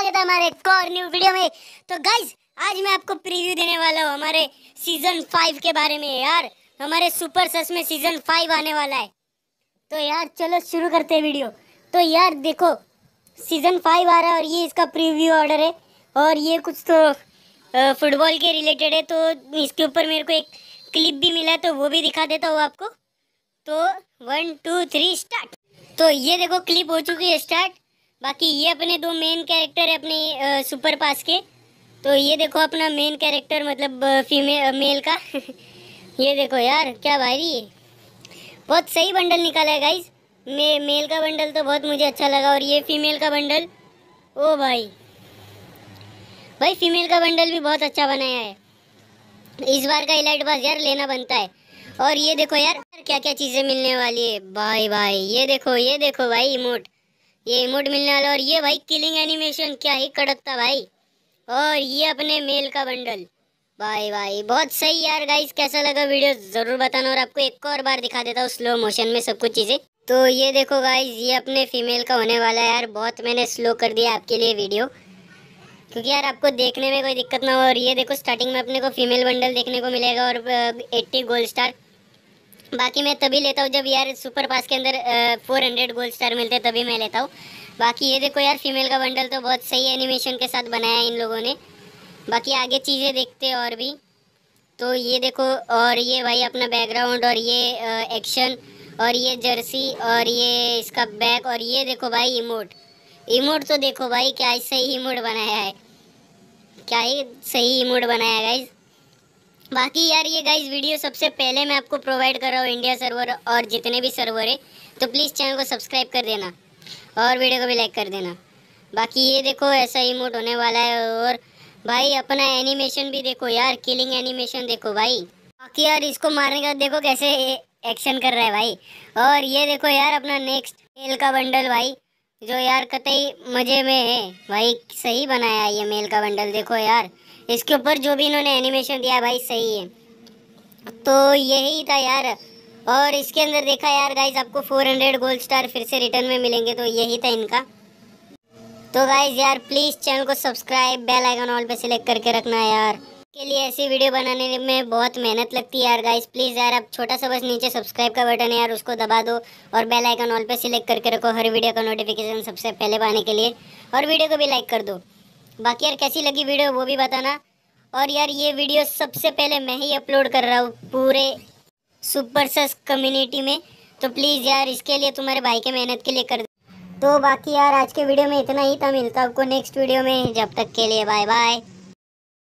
स्वागत है हमारे एक और न्यू वीडियो में तो गाइज आज मैं आपको प्रीव्यू देने वाला हूँ हमारे सीजन फाइव के बारे में यार हमारे सुपर सस में सीजन फाइव आने वाला है तो यार चलो शुरू करते हैं वीडियो तो यार देखो सीजन फाइव आ रहा है और ये इसका प्रीव्यू ऑर्डर है और ये कुछ तो फुटबॉल के रिलेटेड है तो इसके ऊपर मेरे को एक क्लिप भी मिला है तो वो भी दिखा देता हूँ आपको तो वन टू थ्री स्टार्ट तो ये देखो क्लिप हो चुकी है स्टार्ट बाकी ये अपने दो मेन कैरेक्टर है अपने सुपर पास के तो ये देखो अपना मेन कैरेक्टर मतलब फीमेल मेल का ये देखो यार क्या भाई ये बहुत सही बंडल निकाला है गाइज मे मेल का बंडल तो बहुत मुझे अच्छा लगा और ये फीमेल का बंडल ओ भाई भाई फीमेल का बंडल भी बहुत अच्छा बनाया है इस बार का इलाइट बस यार लेना बनता है और ये देखो यार क्या क्या चीज़ें मिलने वाली है भाई भाई ये देखो ये देखो भाई इमोट ये इमोट मिलने वाला और ये भाई किलिंग एनिमेशन क्या ही कड़कता भाई और ये अपने मेल का बंडल भाई भाई बहुत सही यार गाइस कैसा लगा वीडियो ज़रूर बताना और आपको एक और बार दिखा देता हूँ स्लो मोशन में सब कुछ चीज़ें तो ये देखो गाइस ये अपने फीमेल का होने वाला है यार बहुत मैंने स्लो कर दिया आपके लिए वीडियो क्योंकि यार आपको देखने में कोई दिक्कत ना हो और ये देखो स्टार्टिंग में अपने को फीमेल बंडल देखने को मिलेगा और एट्टी गोल्ड स्टार बाकी मैं तभी लेता हूँ जब यार सुपर पास के अंदर फोर हंड्रेड गोल्ड स्टार मिलते हैं तभी मैं लेता हूँ बाकी ये देखो यार फीमेल का बंडल तो बहुत सही एनिमेशन के साथ बनाया है इन लोगों ने बाकी आगे चीज़ें देखते और भी तो ये देखो और ये भाई अपना बैकग्राउंड और ये एक्शन और ये जर्सी और ये इसका बैक और ये देखो भाई इमोट इमोट तो देखो भाई क्या सही इमोट बनाया है क्या ही सही इमोट बनाया है गाइज़ बाकी यार ये गाइज वीडियो सबसे पहले मैं आपको प्रोवाइड कर रहा हूँ इंडिया सर्वर और जितने भी सर्वर है तो प्लीज़ चैनल को सब्सक्राइब कर देना और वीडियो को भी लाइक कर देना बाकी ये देखो ऐसा इमोट होने वाला है और भाई अपना एनिमेशन भी देखो यार किलिंग एनिमेशन देखो भाई बाकी यार इसको मारने का देखो कैसे एक्शन कर रहा है भाई और ये देखो यार अपना नेक्स्ट खेल का बंडल भाई जो यार कतई मज़े में है भाई सही बनाया ये मेल का बंडल देखो यार इसके ऊपर जो भी इन्होंने एनिमेशन दिया भाई सही है तो यही था यार और इसके अंदर देखा यार गाइज आपको 400 गोल्ड स्टार फिर से रिटर्न में मिलेंगे तो यही था इनका तो गाइज यार प्लीज़ चैनल को सब्सक्राइब बेल आइकन ऑल पे सिलेक्ट करके रखना यार के लिए ऐसी वीडियो बनाने में बहुत मेहनत लगती है यार गाइस प्लीज़ यार आप छोटा सा बस नीचे सब्सक्राइब का बटन है यार उसको दबा दो और बेल आइकन ऑल पे सिलेक्ट करके रखो हर वीडियो का नोटिफिकेशन सबसे पहले पाने के लिए और वीडियो को भी लाइक कर दो बाकी यार कैसी लगी वीडियो वो भी बताना और यार ये वीडियो सबसे पहले मैं ही अपलोड कर रहा हूँ पूरे सुपर सस में तो प्लीज़ यार इसके लिए तुम्हारे भाई के मेहनत के लिए कर दो तो बाकी यार आज के वीडियो में इतना ही था मिलता आपको नेक्स्ट वीडियो में जब तक के लिए बाय बाय